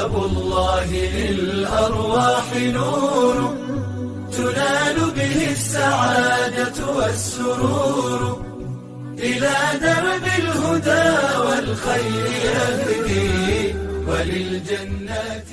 كتاب الله للأرواح نور تنال به السعادة والسرور إلى درب الهدى والخير يهدي وللجنات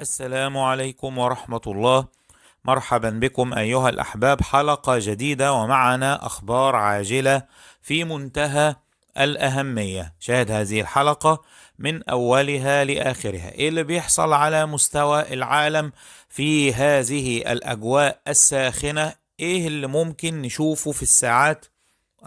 السلام عليكم ورحمة الله مرحبا بكم أيها الأحباب حلقة جديدة ومعنا أخبار عاجلة في منتهى الأهمية شاهد هذه الحلقة من اولها لاخرها ايه اللي بيحصل على مستوى العالم في هذه الاجواء الساخنه ايه اللي ممكن نشوفه في الساعات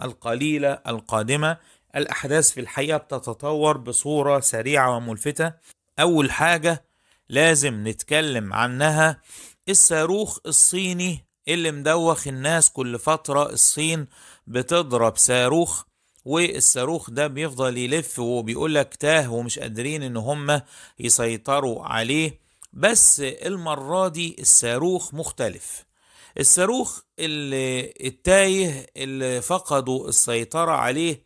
القليله القادمه الاحداث في الحقيقه بتتطور بصوره سريعه وملفته اول حاجه لازم نتكلم عنها الصاروخ الصيني اللي مدوخ الناس كل فتره الصين بتضرب صاروخ والصاروخ ده بيفضل يلف وبيقول لك تاه ومش قادرين ان هم يسيطروا عليه بس المرة دي الصاروخ مختلف الصاروخ اللي التايه اللي فقدوا السيطرة عليه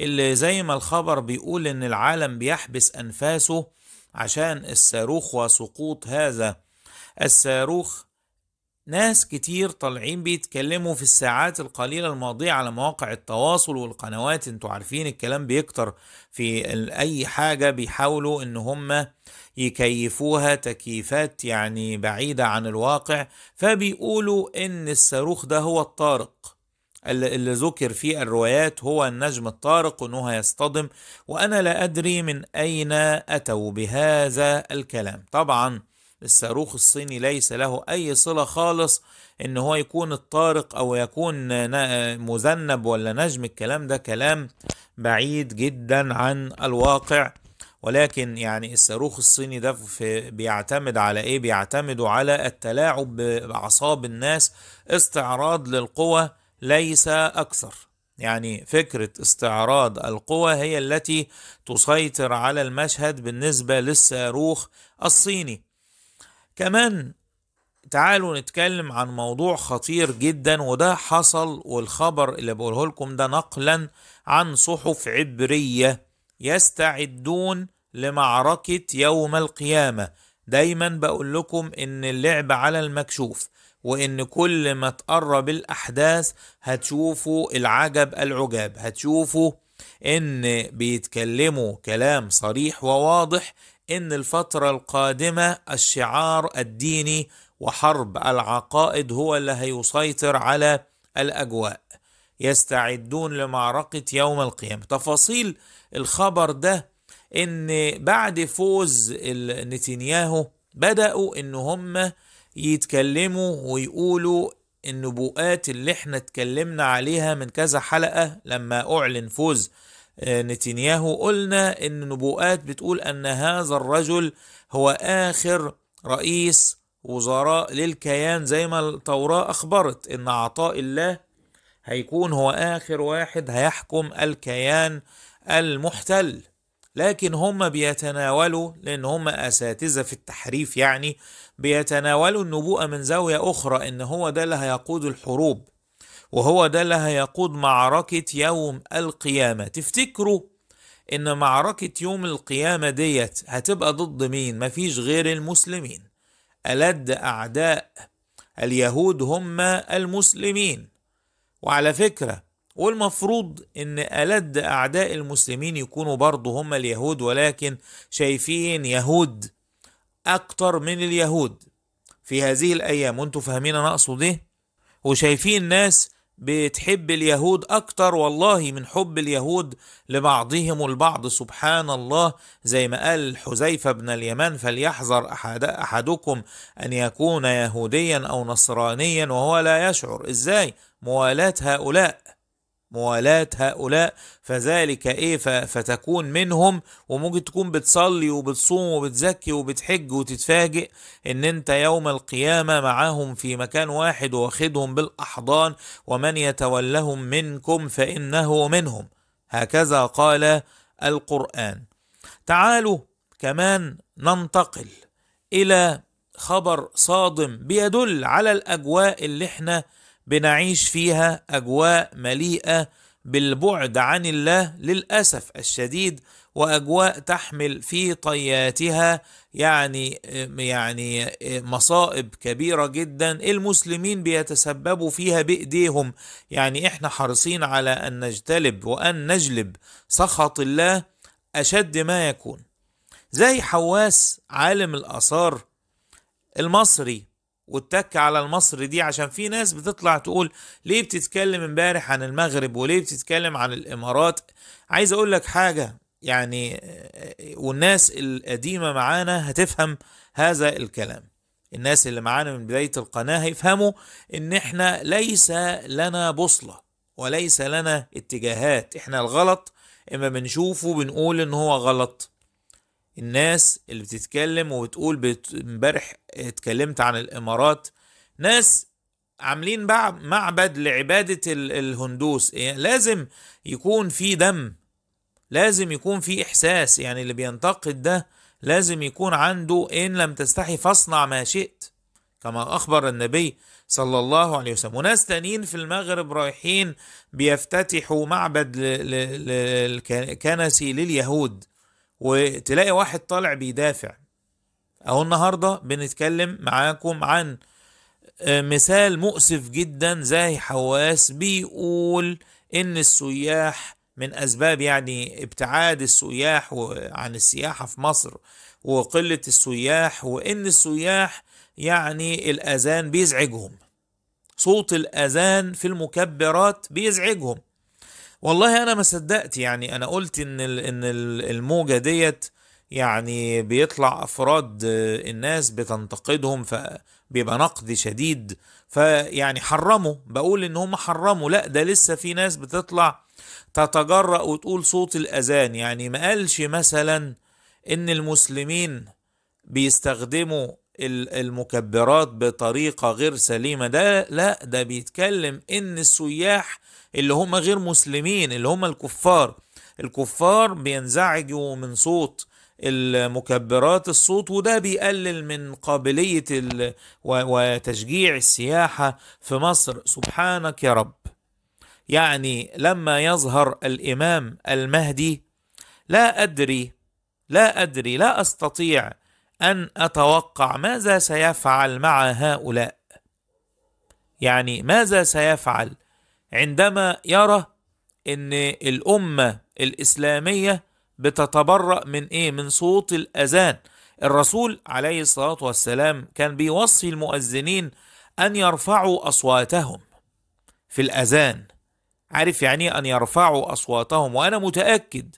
اللي زي ما الخبر بيقول ان العالم بيحبس انفاسه عشان الصاروخ وسقوط هذا الصاروخ ناس كتير طالعين بيتكلموا في الساعات القليلة الماضية على مواقع التواصل والقنوات انتوا عارفين الكلام بيكتر في اي حاجة بيحاولوا ان هم يكيفوها تكييفات يعني بعيدة عن الواقع فبيقولوا ان الصاروخ ده هو الطارق اللي ذكر في الروايات هو النجم الطارق انه هيصطدم وانا لا ادري من اين اتوا بهذا الكلام طبعا الصاروخ الصيني ليس له اي صله خالص ان هو يكون الطارق او يكون مذنب ولا نجم الكلام ده كلام بعيد جدا عن الواقع ولكن يعني الصاروخ الصيني ده في بيعتمد على ايه بيعتمدوا على التلاعب باعصاب الناس استعراض للقوة ليس اكثر يعني فكرة استعراض القوى هي التي تسيطر على المشهد بالنسبة للصاروخ الصيني كمان تعالوا نتكلم عن موضوع خطير جدا وده حصل والخبر اللي بقوله لكم ده نقلا عن صحف عبرية يستعدون لمعركة يوم القيامة دايما بقول لكم ان اللعب على المكشوف وان كل ما تقرب الاحداث هتشوفوا العجب العجاب هتشوفوا ان بيتكلموا كلام صريح وواضح ان الفتره القادمه الشعار الديني وحرب العقائد هو اللي هيسيطر على الاجواء يستعدون لمعركه يوم القيامه تفاصيل الخبر ده ان بعد فوز نتنياهو بداوا ان هم يتكلموا ويقولوا النبوءات اللي احنا اتكلمنا عليها من كذا حلقه لما اعلن فوز آه، نتنياهو قلنا ان نبوءات بتقول ان هذا الرجل هو اخر رئيس وزراء للكيان زي ما التوراة اخبرت ان عطاء الله هيكون هو اخر واحد هيحكم الكيان المحتل لكن هم بيتناولوا لان هم اساتذه في التحريف يعني بيتناولوا النبوءه من زاويه اخرى ان هو ده اللي هيقود الحروب وهو ده اللي هيقود معركة يوم القيامة تفتكروا ان معركة يوم القيامة ديت هتبقى ضد مين مفيش غير المسلمين ألد أعداء اليهود هم المسلمين وعلى فكرة والمفروض ان ألد أعداء المسلمين يكونوا برضه هم اليهود ولكن شايفين يهود أكتر من اليهود في هذه الأيام وانتوا فاهمين أنا أقصد إيه وشايفين ناس بتحب اليهود أكتر والله من حب اليهود لبعضهم البعض سبحان الله زي ما قال حذيفة بن اليمان فليحذر أحد أحدكم أن يكون يهوديا أو نصرانيا وهو لا يشعر إزاي موالاة هؤلاء موالاة هؤلاء فذلك ايه فتكون منهم وممكن تكون بتصلي وبتصوم وبتزكي وبتحج وتتفاجئ ان انت يوم القيامة معاهم في مكان واحد واخدهم بالاحضان ومن يتولهم منكم فانه منهم هكذا قال القرآن تعالوا كمان ننتقل الى خبر صادم بيدل على الاجواء اللي احنا بنعيش فيها اجواء مليئه بالبعد عن الله للاسف الشديد واجواء تحمل في طياتها يعني يعني مصائب كبيره جدا المسلمين بيتسببوا فيها بايديهم يعني احنا حريصين على ان نجتلب وان نجلب سخط الله اشد ما يكون زي حواس عالم الاثار المصري واتك على المصر دي عشان في ناس بتطلع تقول ليه بتتكلم امبارح عن المغرب وليه بتتكلم عن الامارات عايز اقول لك حاجه يعني والناس القديمه معانا هتفهم هذا الكلام الناس اللي معانا من بدايه القناه هيفهموا ان احنا ليس لنا بوصله وليس لنا اتجاهات احنا الغلط اما بنشوفه بنقول ان هو غلط الناس اللي بتتكلم وبتقول امبارح اتكلمت عن الامارات ناس عاملين معبد لعبادة الهندوس يعني لازم يكون في دم لازم يكون في إحساس يعني اللي بينتقد ده لازم يكون عنده إن لم تستحي فاصنع ما شئت كما أخبر النبي صلى الله عليه وسلم وناس تانيين في المغرب رايحين بيفتتحوا معبد الكنسي لليهود وتلاقي واحد طالع بيدافع اهو النهارده بنتكلم معاكم عن آه، مثال مؤسف جدا زاهي حواس بيقول ان السياح من اسباب يعني ابتعاد السياح عن السياحه في مصر وقله السياح وان السياح يعني الاذان بيزعجهم صوت الاذان في المكبرات بيزعجهم والله انا ما صدقت يعني انا قلت ان ان الموجه ديت يعني بيطلع افراد الناس بتنتقدهم فبيبقى نقد شديد فيعني حرموا بقول ان هم حرموا لا ده لسه في ناس بتطلع تتجرأ وتقول صوت الاذان يعني ما قالش مثلا ان المسلمين بيستخدموا المكبرات بطريقه غير سليمه ده لا ده بيتكلم ان السياح اللي هم غير مسلمين اللي هم الكفار الكفار بينزعجوا من صوت المكبرات الصوت وده بيقلل من قابليه وتشجيع السياحه في مصر سبحانك يا رب يعني لما يظهر الامام المهدي لا ادري لا ادري لا استطيع ان اتوقع ماذا سيفعل مع هؤلاء يعني ماذا سيفعل عندما يرى ان الامه الاسلاميه بتتبرأ من ايه من صوت الاذان الرسول عليه الصلاه والسلام كان بيوصي المؤذنين ان يرفعوا اصواتهم في الاذان عارف يعني إيه ان يرفعوا اصواتهم وانا متاكد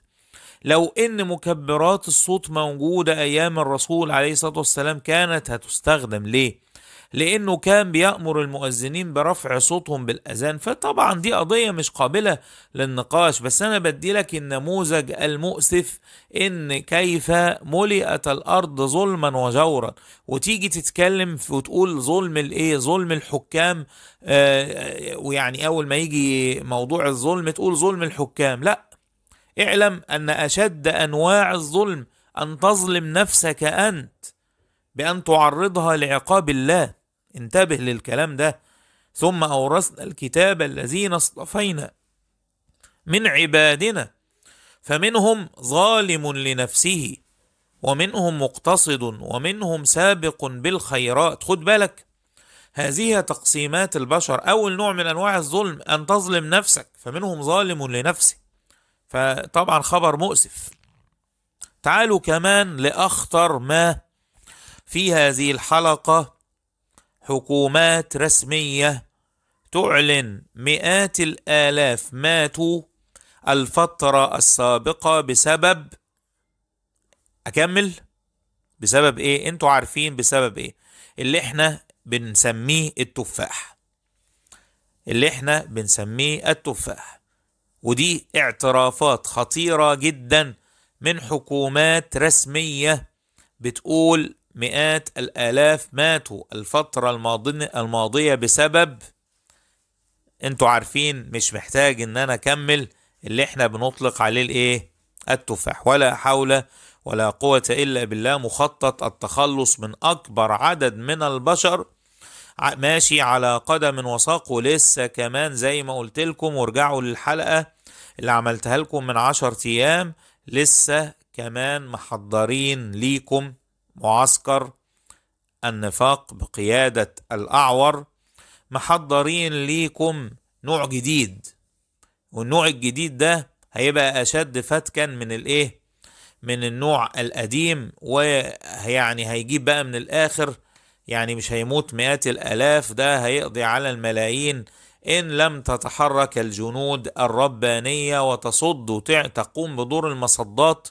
لو ان مكبرات الصوت موجوده ايام الرسول عليه الصلاه والسلام كانت هتستخدم ليه لانه كان بيامر المؤذنين برفع صوتهم بالاذان فطبعا دي قضيه مش قابله للنقاش بس انا بدي لك النموذج المؤسف ان كيف ملئت الارض ظلما وجورا وتيجي تتكلم وتقول ظلم الايه ظلم الحكام آه ويعني آه، اول ما يجي موضوع الظلم تقول ظلم الحكام لا اعلم ان اشد انواع الظلم ان تظلم نفسك انت بان تعرضها لعقاب الله انتبه للكلام ده ثم اورثنا الكتاب الذين اصطفينا من عبادنا فمنهم ظالم لنفسه ومنهم مقتصد ومنهم سابق بالخيرات خد بالك هذه تقسيمات البشر أول نوع من أنواع الظلم أن تظلم نفسك فمنهم ظالم لنفسه فطبعا خبر مؤسف تعالوا كمان لأخطر ما في هذه الحلقة حكومات رسمية تعلن مئات الآلاف ماتوا الفترة السابقة بسبب أكمل بسبب إيه؟ أنتوا عارفين بسبب إيه؟ اللي إحنا بنسميه التفاح اللي إحنا بنسميه التفاح ودي اعترافات خطيرة جدا من حكومات رسمية بتقول مئات الآلاف ماتوا الفترة الماضية بسبب انتوا عارفين مش محتاج ان انا اكمل اللي احنا بنطلق عليه الايه التفاح ولا حول ولا قوة الا بالله مخطط التخلص من اكبر عدد من البشر ماشي على قدم وساق ولسه كمان زي ما قلت لكم وارجعوا للحلقة اللي عملتها لكم من عشر ايام لسه كمان محضرين ليكم معسكر النفاق بقيادة الأعور محضرين ليكم نوع جديد والنوع الجديد ده هيبقى أشد فتكا من الإيه؟ من النوع القديم ويعني هيجيب بقى من الآخر يعني مش هيموت مئات الآلاف ده هيقضي على الملايين إن لم تتحرك الجنود الربانية وتصد تقوم بدور المصدات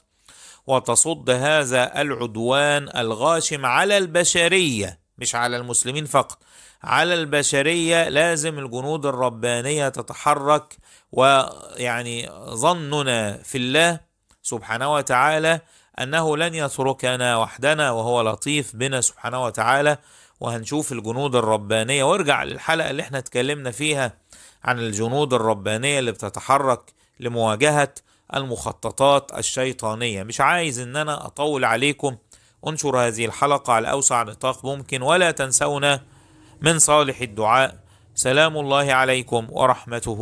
وتصد هذا العدوان الغاشم على البشرية مش على المسلمين فقط على البشرية لازم الجنود الربانية تتحرك ويعني ظننا في الله سبحانه وتعالى أنه لن يتركنا وحدنا وهو لطيف بنا سبحانه وتعالى وهنشوف الجنود الربانية وارجع للحلقة اللي احنا اتكلمنا فيها عن الجنود الربانية اللي بتتحرك لمواجهة المخططات الشيطانية مش عايز ان انا اطول عليكم انشر هذه الحلقة على اوسع نطاق ممكن ولا تنسونا من صالح الدعاء سلام الله عليكم ورحمته